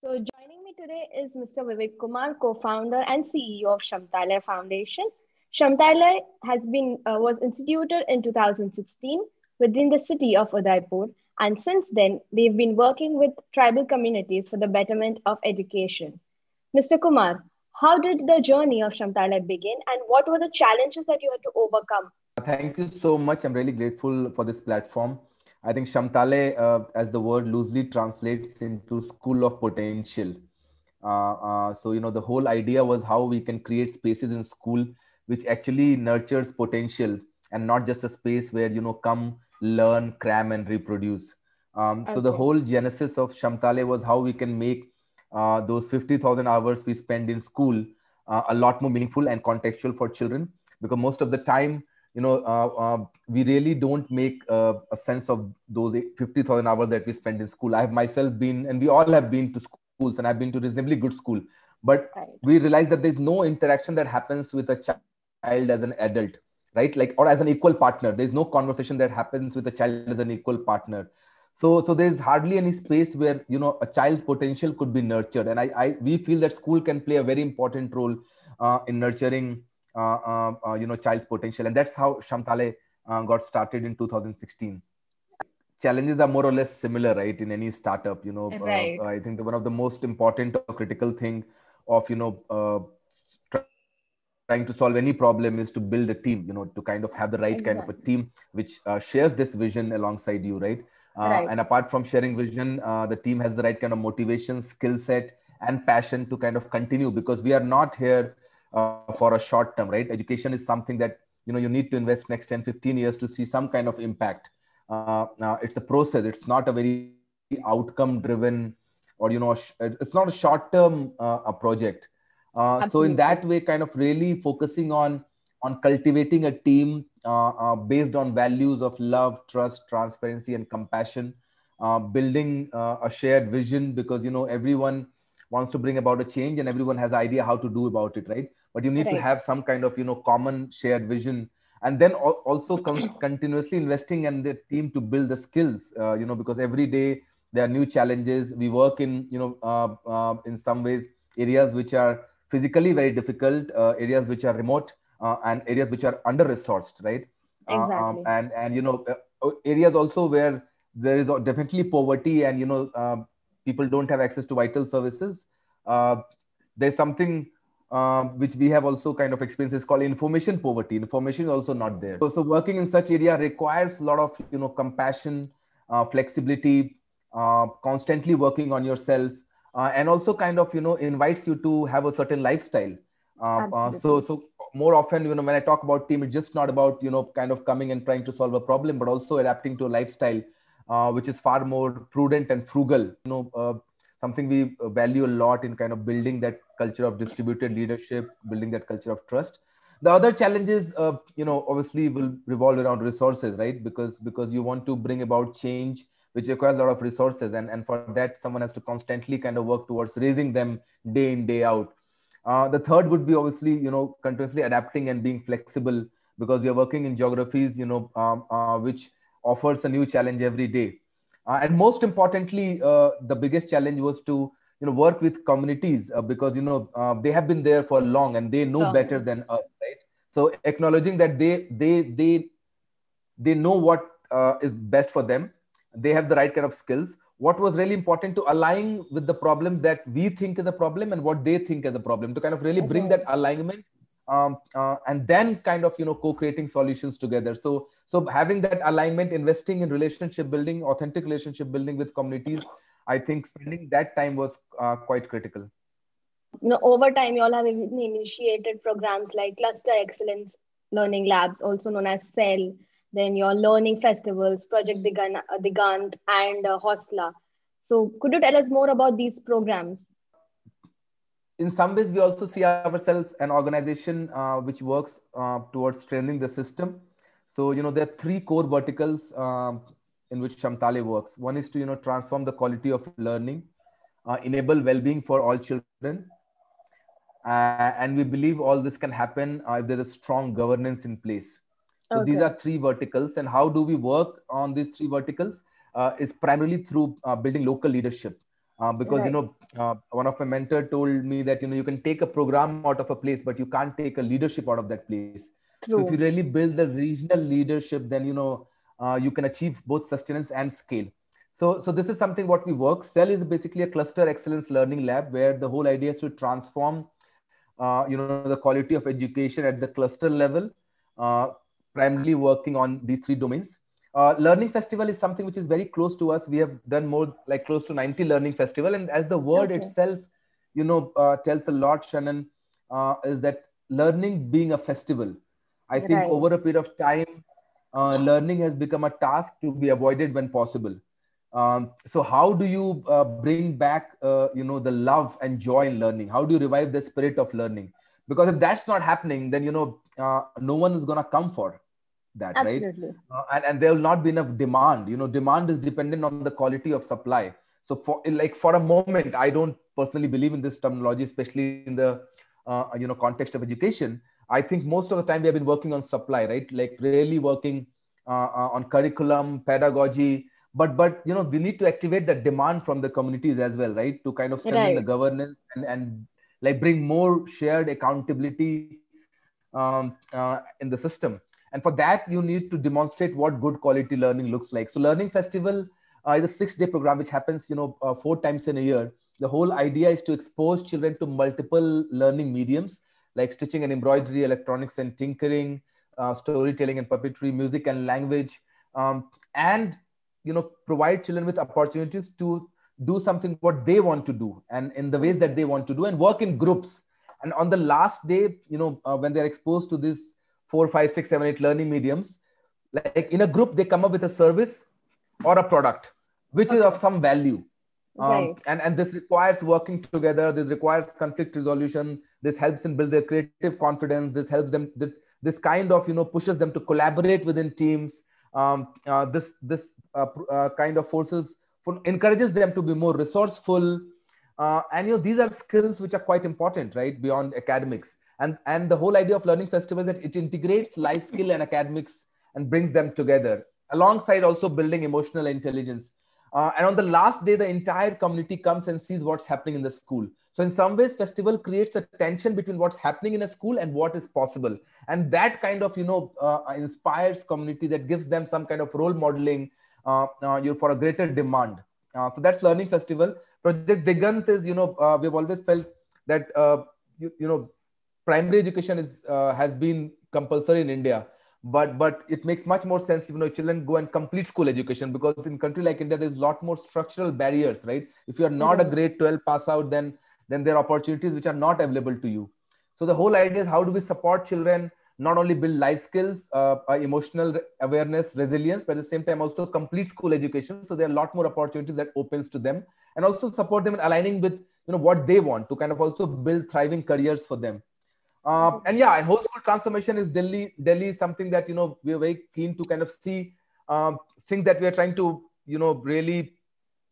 So joining me today is Mr. Vivek Kumar, co-founder and CEO of Shamtalaya Foundation. Shamtalaya has been uh, was instituted in 2016 within the city of Udaipur, and since then they've been working with tribal communities for the betterment of education. Mr. Kumar, how did the journey of Shamtalaya begin, and what were the challenges that you had to overcome? Thank you so much. I'm really grateful for this platform I think Shamtale, uh, as the word loosely translates into school of potential. Uh, uh, so, you know, the whole idea was how we can create spaces in school which actually nurtures potential and not just a space where, you know, come, learn, cram, and reproduce. Um, okay. So, the whole genesis of Shamtale was how we can make uh, those 50,000 hours we spend in school uh, a lot more meaningful and contextual for children because most of the time, you know, uh, uh, we really don't make uh, a sense of those 50,000 hours that we spend in school. I have myself been, and we all have been to schools, and I've been to reasonably good school. But right. we realize that there's no interaction that happens with a child as an adult, right? Like, or as an equal partner. There's no conversation that happens with a child as an equal partner so so there's hardly any space where you know a child's potential could be nurtured and i, I we feel that school can play a very important role uh, in nurturing uh, um, uh, you know, child's potential. And that's how Shamthale uh, got started in 2016 challenges are more or less similar right in any startup you know right. uh, i think one of the most important or critical thing of you know uh, trying to solve any problem is to build a team you know to kind of have the right exactly. kind of a team which uh, shares this vision alongside you right? right? and apart from sharing vision the team has the right kind of motivation skill set and passion to kind of continue because we are not here uh, for a short term right education is something that you know you need to invest next 10 15 years to see some kind of impact uh, uh it's a process it's not a very outcome driven or you know it's not a short term uh, project uh, so in that way kind of really focusing on on cultivating a team based on values of love trust transparency and compassion building a shared vision because you know everyone wants to bring about a change and everyone has idea how to do about it right but you need right. to have some kind of you know common shared vision and then also con- continuously investing in the team to build the skills uh, you know because every day there are new challenges we work in you know uh, uh, in some ways areas which are physically very difficult uh, areas which are remote uh, and areas which are under resourced right uh, um, exactly. Um, and and you know areas also where there is definitely poverty and you know people don't have access to vital services. Uh, there's something uh, which we have also kind of experienced is called information poverty. Information is also not there. So, so working in such area requires a lot of you know compassion, uh, flexibility, constantly working on yourself, and also kind of you know invites you to have a certain lifestyle. so so more often you know when i talk about team it's just not about you know kind of coming and trying to solve a problem but also adapting to a lifestyle uh, which is far more prudent and frugal. You know, uh, something we value a lot in kind of building that culture of distributed leadership, building that culture of trust. The other challenges, uh, you know, obviously will revolve around resources, right? Because because you want to bring about change, which requires a lot of resources, and and for that someone has to constantly kind of work towards raising them day in day out. Uh, the third would be obviously, you know, continuously adapting and being flexible because we are working in geographies, you know, um, uh, which offers a new challenge every day. Uh, and most importantly, uh, the biggest challenge was to you know work with communities uh, because you know uh, they have been there for long and they know better than us, right? So acknowledging that they they they they know what uh, is best for them, they have the right kind of skills. What was really important to align with the problem that we think is a problem and what they think is a problem to kind of really bring that alignment um, uh, and then kind of you know co-creating solutions together so so having that alignment investing in relationship building authentic relationship building with communities i think spending that time was uh, quite critical you know over time you all have initiated programs like cluster excellence learning labs also known as cell then your learning festivals project digant, digant and uh, so could you tell us more about these programs in some ways we also see ourselves an organization uh, which works uh, towards strengthening the system so you know there are three core verticals um, in which shamtale works one is to you know transform the quality of learning uh, enable well-being for all children uh, and we believe all this can happen uh, if there's a strong governance in place so okay. these are three verticals and how do we work on these three verticals uh, is primarily through building local leadership uh, because right. you know uh, one of my mentor told me that you know you can take a program out of a place but you can't take a leadership out of that place True. so if you really build the regional leadership then you know uh, you can achieve both sustenance and scale so so this is something what we work cell is basically a cluster excellence learning lab where the whole idea is to transform uh, you know the quality of education at the cluster level uh, primarily working on these three domains uh, learning festival is something which is very close to us we have done more like close to 90 learning festival and as the word okay. itself you know uh, tells a lot shannon uh, is that learning being a festival i think right. over a period of time uh, learning has become a task to be avoided when possible um, so how do you uh, bring back you know the love and joy in learning how do you revive the spirit of learning because if that's not happening then you know no one is going to come for that Absolutely. right uh, and, and there will not be enough demand you know demand is dependent on the quality of supply so for like for a moment i don't personally believe in this terminology especially in the uh, you know context of education i think most of the time we have been working on supply right like really working uh, uh on curriculum pedagogy but but you know we need to activate the demand from the communities as well right to kind of strengthen right. the governance and and like bring more shared accountability um, uh, in the system and for that, you need to demonstrate what good quality learning looks like. So Learning Festival uh, is a six-day program which happens, you know, uh, four times in a year. The whole idea is to expose children to multiple learning mediums like stitching and embroidery, electronics and tinkering, uh, storytelling and puppetry, music and language, um, and you know provide children with opportunities to do something what they want to do and in the ways that they want to do and work in groups. And on the last day, you know, uh, when they're exposed to this four, five, six, seven, eight learning mediums. Like in a group, they come up with a service or a product which okay. is of some value. Um, right. and, and this requires working together. This requires conflict resolution. This helps them build their creative confidence. This helps them. This this kind of you know pushes them to collaborate within teams. Um, uh, this this uh, uh, kind of forces for, encourages them to be more resourceful. Uh, and you know these are skills which are quite important, right? Beyond academics and and the whole idea of learning festival that it integrates life skill and academics and brings them together alongside also building emotional intelligence uh, and on the last day the entire community comes and sees what's happening in the school so in some ways festival creates a tension between what's happening in a school and what is possible and that kind of you know uh, inspires community that gives them some kind of role modeling uh, uh for a greater demand uh, so that's learning festival project digant is you know uh, we've always felt that you, you know primary education is uh, has been compulsory in India, but but it makes much more sense if you know children go and complete school education because in country like India there's a lot more structural barriers, right? If you are not mm-hmm. a grade 12 pass out, then then there are opportunities which are not available to you. So the whole idea is how do we support children not only build life skills, uh, uh emotional awareness, resilience, but at the same time also complete school education. So there are a lot more opportunities that opens to them, and also support them in aligning with you know what they want to kind of also build thriving careers for them. Uh, and yeah, and whole school transformation is Delhi. Delhi is something that you know we're very keen to kind of see um, things that we are trying to you know really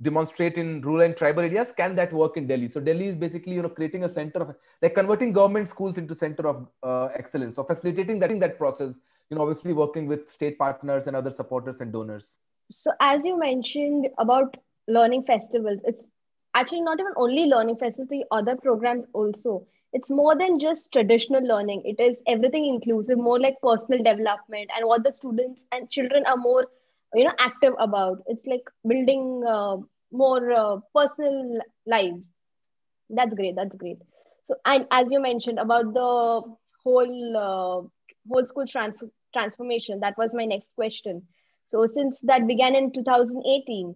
demonstrate in rural and tribal areas. Can that work in Delhi? So Delhi is basically you know creating a center of like converting government schools into center of uh, excellence. So facilitating that in that process, you know, obviously working with state partners and other supporters and donors. So as you mentioned about learning festivals, it's actually not even only learning festivals, the other programs also it's more than just traditional learning it is everything inclusive more like personal development and what the students and children are more you know active about it's like building uh, more uh, personal lives that's great that's great so and as you mentioned about the whole uh, whole school trans- transformation that was my next question so since that began in 2018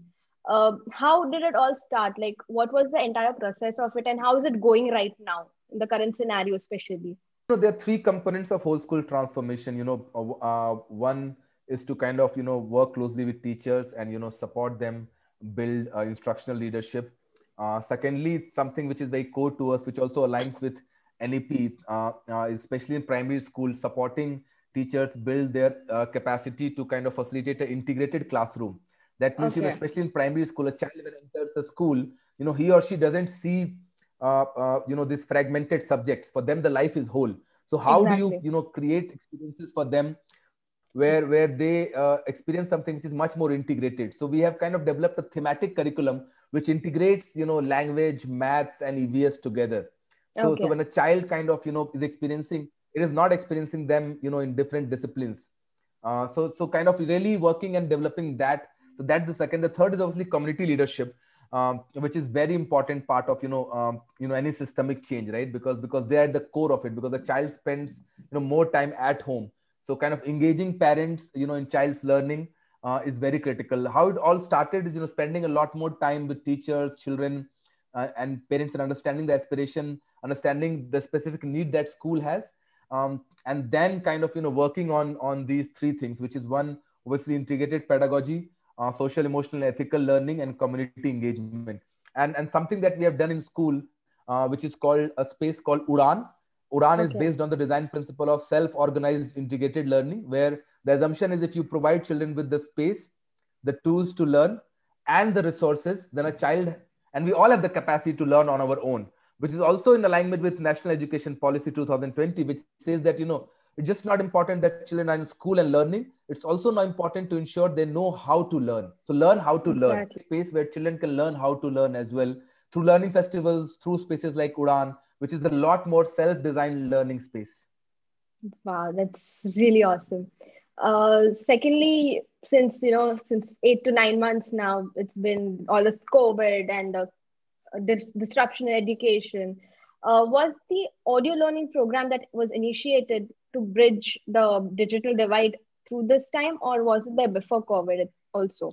uh, how did it all start like what was the entire process of it and how is it going right now in the current scenario especially so there are three components of whole school transformation you know uh, one is to kind of you know work closely with teachers and you know support them build uh, instructional leadership uh, secondly something which is very core to us which also aligns with nep uh, uh, especially in primary school supporting teachers build their uh, capacity to kind of facilitate an integrated classroom that means okay. you know especially in primary school a child when enters a school you know he or she doesn't see uh, uh, you know these fragmented subjects for them the life is whole so how exactly. do you you know create experiences for them where where they uh, experience something which is much more integrated so we have kind of developed a thematic curriculum which integrates you know language maths and evs together so okay. so when a child kind of you know is experiencing it is not experiencing them you know in different disciplines uh, so so kind of really working and developing that so that's the second the third is obviously community leadership um, which is very important part of you know um, you know any systemic change right because because they're at the core of it because the child spends you know more time at home so kind of engaging parents you know in child's learning uh, is very critical how it all started is you know spending a lot more time with teachers children uh, and parents and understanding the aspiration understanding the specific need that school has um, and then kind of you know working on on these three things which is one obviously integrated pedagogy uh, social emotional ethical learning and community engagement and and something that we have done in school uh, which is called a space called uran uran okay. is based on the design principle of self organized integrated learning where the assumption is if you provide children with the space the tools to learn and the resources then a child and we all have the capacity to learn on our own which is also in alignment with national education policy 2020 which says that you know it's just not important that children are in school and learning. It's also not important to ensure they know how to learn. So learn how to exactly. learn. Space where children can learn how to learn as well through learning festivals, through spaces like Uran, which is a lot more self-designed learning space. Wow, that's really awesome. Uh, secondly, since you know, since eight to nine months now, it's been all this COVID and the uh, disruption in education. Uh, was the audio learning program that was initiated to bridge the digital divide through this time, or was it there before COVID also?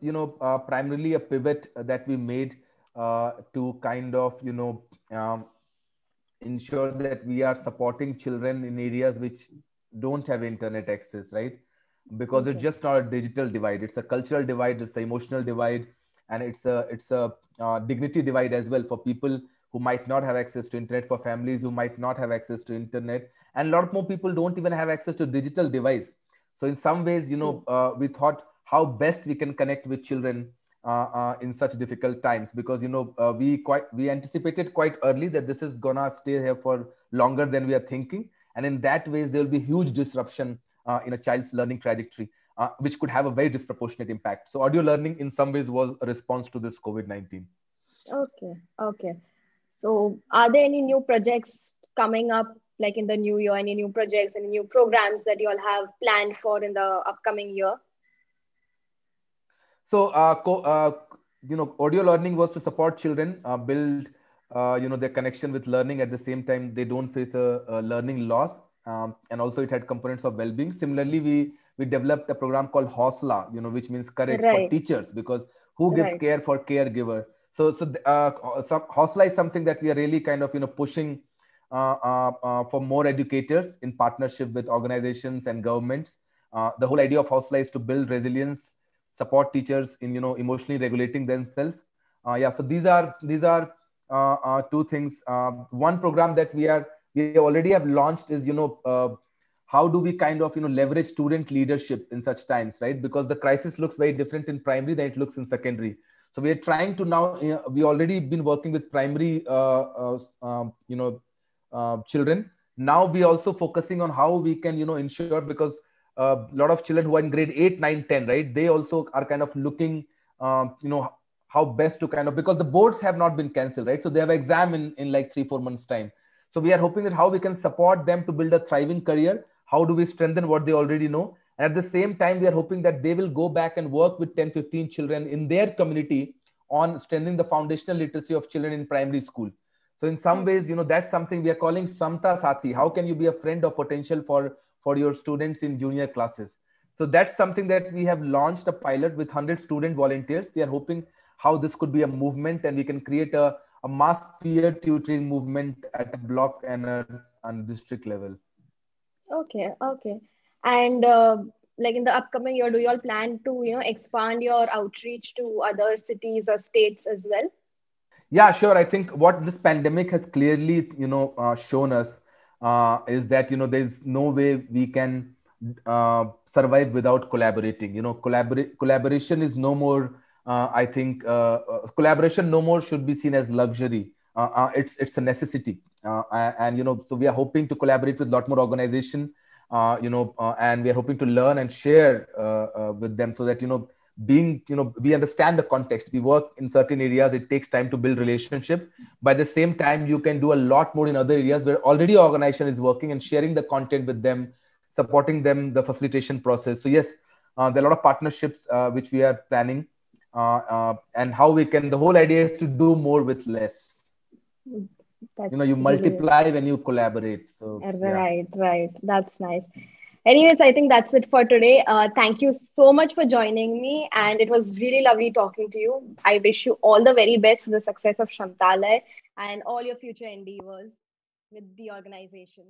You know, uh, primarily a pivot that we made uh, to kind of, you know, um, ensure that we are supporting children in areas which don't have internet access, right? Because okay. it's just not a digital divide; it's a cultural divide, it's the emotional divide, and it's a it's a uh, dignity divide as well for people who might not have access to internet for families who might not have access to internet and a lot more people don't even have access to digital device so in some ways you know hmm. uh, we thought how best we can connect with children uh, uh, in such difficult times because you know uh, we quite we anticipated quite early that this is gonna stay here for longer than we are thinking and in that ways there will be huge disruption uh, in a child's learning trajectory uh, which could have a very disproportionate impact so audio learning in some ways was a response to this covid-19 okay okay so are there any new projects coming up like in the new year, any new projects, any new programs that you all have planned for in the upcoming year? So, uh, co- uh, you know, audio learning was to support children uh, build, uh, you know, their connection with learning. At the same time, they don't face a, a learning loss, um, and also it had components of well-being. Similarly, we we developed a program called Hosla, you know, which means courage right. for teachers because who gives right. care for caregiver? So, so uh, uh, some, Hostler is something that we are really kind of you know pushing uh, uh, for more educators in partnership with organizations and governments. the whole idea of hostel is to build resilience, support teachers in you know emotionally regulating themselves. yeah, so these are these are two things. one program that we are we already have launched is you know how do we kind of you know leverage student leadership in such times right because the crisis looks very different in primary than it looks in secondary so we are trying to now, eh, we already been working with primary, uh, uh, um, you know, uh, children. Now we also focusing on how we can, you know, ensure because a uh, lot of children who are in grade 8, 9, 10, right? They also are kind of looking, um, you know, how best to kind of, because the boards have not been canceled, right? So they have exam in, in like three, four months time. So we are hoping that how we can support them to build a thriving career. How do we strengthen what they already know? And at the same time, we are hoping that they will go back and work with 10, 15 children in their community on strengthening the foundational literacy of children in primary school. So in some hmm. ways, you know, that's something we are calling Samta Sati. How can you be a friend or potential for, for your students in junior classes? So that's something that we have launched a pilot with 100 student volunteers. We are hoping how this could be a movement and we can create a, a mass peer tutoring movement at a block and a, and district level. Okay, okay and uh, like in the upcoming year do you all plan to you know expand your outreach to other cities or states as well yeah sure i think what this pandemic has clearly you know uh, shown us uh, is that you know there's no way we can uh, survive without collaborating you know collabor- collaboration is no more uh, i think uh, uh, collaboration no more should be seen as luxury it's it's a necessity and you know so we are hoping to collaborate with a lot more organization uh, you know, uh, and we are hoping to learn and share uh, uh, with them so that you know, being you know, we understand the context. We work in certain areas; it takes time to build relationship. By the same time, you can do a lot more in other areas where already organization is working and sharing the content with them, supporting them the facilitation process. So yes, uh, there are a lot of partnerships uh, which we are planning, and how we can. The whole idea is to do more with less. That's you know, you multiply when you collaborate. So right, yeah. right. That's nice. Anyways, I think that's it for today. Uh, thank you so much for joining me, and it was really lovely talking to you. I wish you all the very best for the success of Shantalay and all your future endeavors with the organization.